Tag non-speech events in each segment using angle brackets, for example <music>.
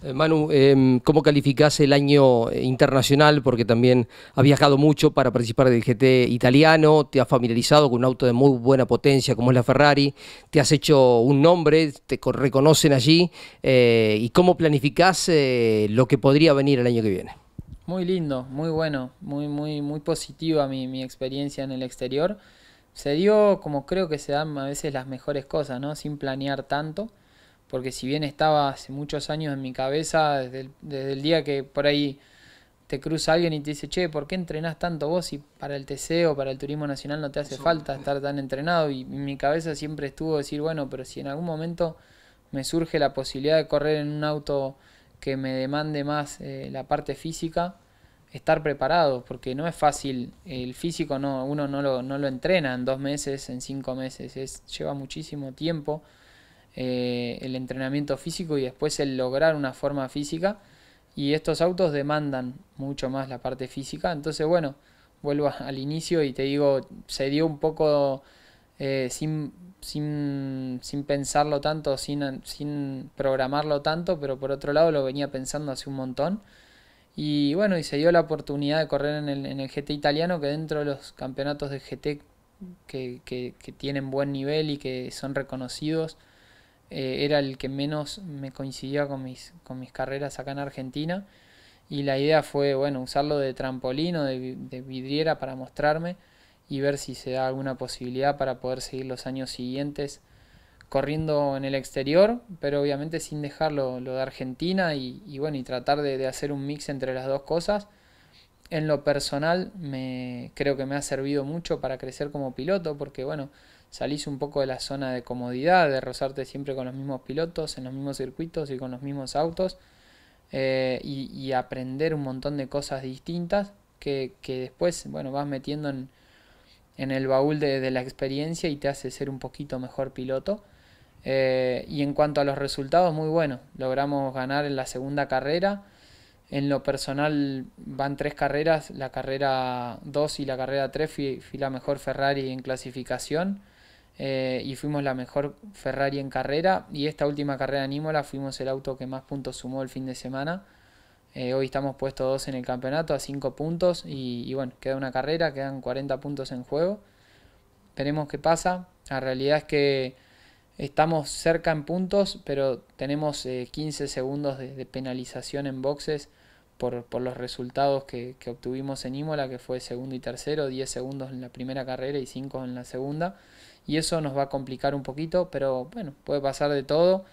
Eh, Manu, em, ¿cómo calificas el año eh, internacional? Porque también has viajado mucho para participar del GT italiano, te has familiarizado con un auto de muy buena potencia como es la Ferrari, te has hecho un nombre, te reconocen allí. Eh, ¿Y cómo planificas lo que podría venir el año que viene? Muy lindo, muy bueno, muy, muy, muy positiva mi, mi experiencia en el exterior. Se dio como creo que se dan a veces las mejores cosas, ¿no? Sin planear tanto porque si bien estaba hace muchos años en mi cabeza, desde el, día que por ahí te cruza alguien y te dice, che, ¿por qué entrenás tanto vos si para el TC o para el Turismo Nacional no te hace falta estar tan entrenado? Y mi cabeza siempre estuvo decir, bueno, pero si en algún momento me surge la posibilidad de correr en un auto que me demande más eh, la parte física, estar preparado, porque no es fácil, el físico no, uno no lo, no lo entrena en dos meses, en cinco meses, es, lleva muchísimo tiempo. Eh, el entrenamiento físico y después el lograr una forma física. Y estos autos demandan mucho más la parte física. Entonces, bueno, vuelvo al inicio y te digo, se dio un poco eh, sin, sin, sin, pensarlo tanto, sin, sin programarlo tanto, pero por otro lado lo venía pensando hace un montón. Y bueno, y se dio la oportunidad de correr en el, el GT italiano, que dentro de los campeonatos de GT que, que tienen buen nivel y que son reconocidos, eh, era el que menos me coincidía con mis, con mis carreras acá en Argentina. Y la idea fue, bueno, usarlo de trampolín o de, vidriera para mostrarme y ver si se da alguna posibilidad para poder seguir los años siguientes corriendo en el exterior, pero obviamente sin dejarlo lo, de Argentina y, bueno, y tratar de, de, hacer un mix entre las dos cosas. En lo personal me, creo que me ha servido mucho para crecer como piloto, porque bueno, salís un poco de la zona de comodidad, de rozarte siempre con los mismos pilotos, en los mismos circuitos y con los mismos autos, eh, y, aprender un montón de cosas distintas que, después, bueno, vas metiendo en, el baúl de, la experiencia y te hace ser un poquito mejor piloto. Eh, y en cuanto a los resultados, muy bueno, logramos ganar en la segunda carrera. En lo personal van tres carreras, la carrera 2 y la carrera 3 fila la mejor Ferrari en clasificación. Eh, y fuimos la mejor Ferrari en carrera. Y esta última carrera en Imola fuimos el auto que más puntos sumó el fin de semana. Eh, hoy estamos puestos dos en el campeonato a cinco puntos y, bueno, queda una carrera, quedan 40 puntos en juego. Veremos qué pasa. La realidad es que estamos cerca en puntos, pero tenemos 15 eh, segundos de, penalización en boxes por, los resultados que, que obtuvimos en Imola, que fue segundo y tercero, 10 segundos en la primera carrera y 5 en la segunda y eso nos va a complicar un poquito, pero bueno, puede pasar de todo.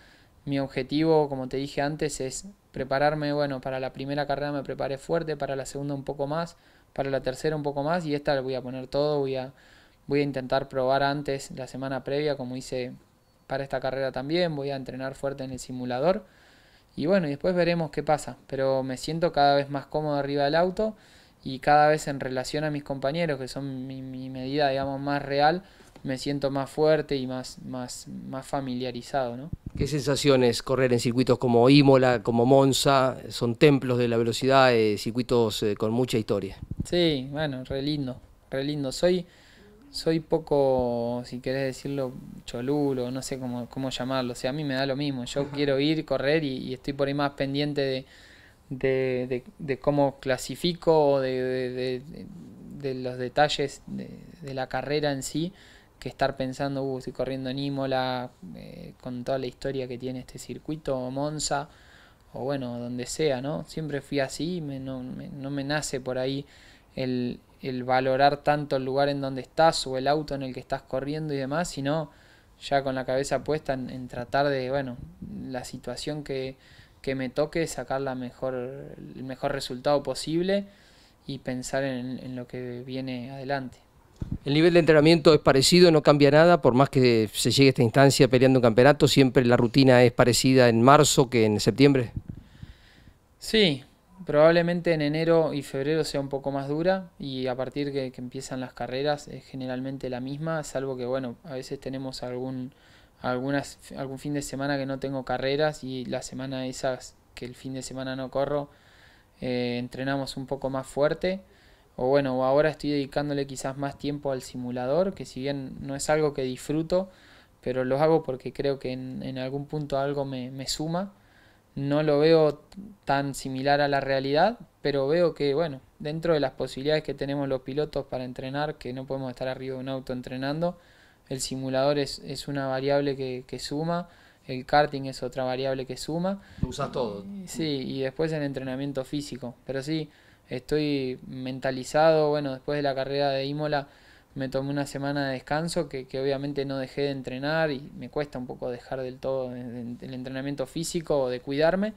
Mi objetivo, como te dije antes, es prepararme, bueno, para la primera carrera me preparé fuerte, para la segunda un poco más, para la tercera un poco más y esta la voy a poner todo, voy a, voy a intentar probar antes la semana previa como hice para esta carrera también, voy a entrenar fuerte en el simulador y bueno, y después veremos qué pasa, pero me siento cada vez más cómodo arriba del auto y cada vez en relación a mis compañeros, que son mi medida, digamos, más real, me siento más fuerte y más, más, más familiarizado, ¿no? ¿Qué sensaciones correr en circuitos como Imola, como Monza? Son templos de la velocidad, eh, circuitos eh, con mucha historia. Sí, bueno, re lindo, re lindo. Soy, soy poco, si querés decirlo, cholulo, no sé cómo, llamarlo. O sea, a mí me da lo mismo. Yo quiero ir, correr y, estoy por ahí más pendiente de, cómo clasifico, de, de los detalles de la carrera en sí que estar pensando, uh, estoy corriendo en Imola, eh, con toda la historia que tiene este circuito, o Monza, o bueno, donde sea, ¿no? Siempre fui así, no, me, nace por ahí el, el, valorar tanto el lugar en donde estás o el auto en el que estás corriendo y demás, sino ya con la cabeza puesta en, tratar de, bueno, la situación que, me toque, sacar la mejor, el mejor resultado posible y pensar en lo que viene adelante. El nivel de entrenamiento es parecido, no cambia nada, por más que se llegue a esta instancia peleando un campeonato, siempre la rutina es parecida en marzo que en septiembre. Sí, probablemente en enero y febrero sea un poco más dura y a partir que, que empiezan las carreras es generalmente la misma, salvo que bueno, a veces tenemos algún, algún fin de semana que no tengo carreras y la semana esas que el fin de semana no corro, eh, entrenamos un poco más fuerte o bueno, ahora estoy dedicándole quizás más tiempo al simulador, que si bien no es algo que disfruto, pero lo hago porque creo que en, algún punto algo me, suma. No lo veo tan similar a la realidad, pero veo que, bueno, dentro de las posibilidades que tenemos los pilotos para entrenar, que no podemos estar arriba de un auto entrenando, el simulador es, una variable que, suma, el karting es otra variable que suma. usas todo. Sí, y después el entrenamiento físico. Pero sí, estoy mentalizado, bueno, después de la carrera de Imola me tomé una semana de descanso que, obviamente no dejé de entrenar y me cuesta un poco dejar del todo el entrenamiento físico o de cuidarme.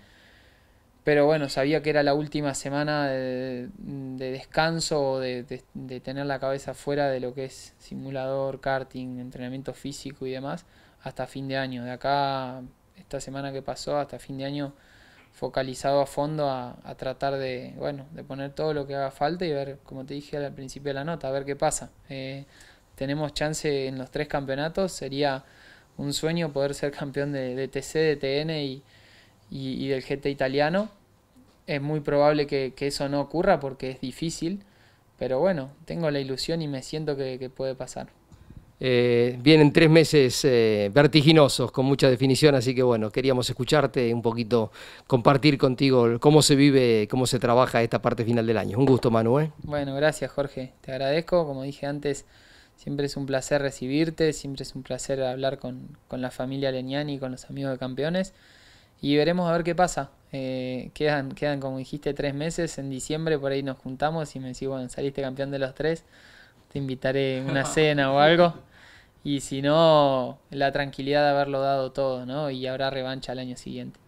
Pero bueno, sabía que era la última semana de, descanso o de, tener la cabeza fuera de lo que es simulador, karting, entrenamiento físico y demás, hasta fin de año. De acá, esta semana que pasó, hasta fin de año focalizado a fondo a, tratar de, bueno, de poner todo lo que haga falta y ver, como te dije al principio de la nota, a ver qué pasa. Eh, tenemos chance en los tres campeonatos, sería un sueño poder ser campeón de, TC, de TN y, del GT italiano. Es muy probable que, que, eso no ocurra porque es difícil, pero bueno, tengo la ilusión y me siento que, que puede pasar. Eh, vienen tres meses eh, vertiginosos con mucha definición, así que bueno, queríamos escucharte un poquito, compartir contigo cómo se vive, cómo se trabaja esta parte final del año. Un gusto, Manuel. ¿eh? Bueno, gracias, Jorge. Te agradezco. Como dije antes, siempre es un placer recibirte, siempre es un placer hablar con, la familia Leñani, con los amigos de campeones. Y veremos a ver qué pasa. quedan, quedan, como dijiste, tres meses. En diciembre por ahí nos juntamos y me decís, bueno, saliste campeón de los tres. Te invitaré una cena o algo. <laughs> Y si no, la tranquilidad de haberlo dado todo, ¿no? Y habrá revancha al año siguiente.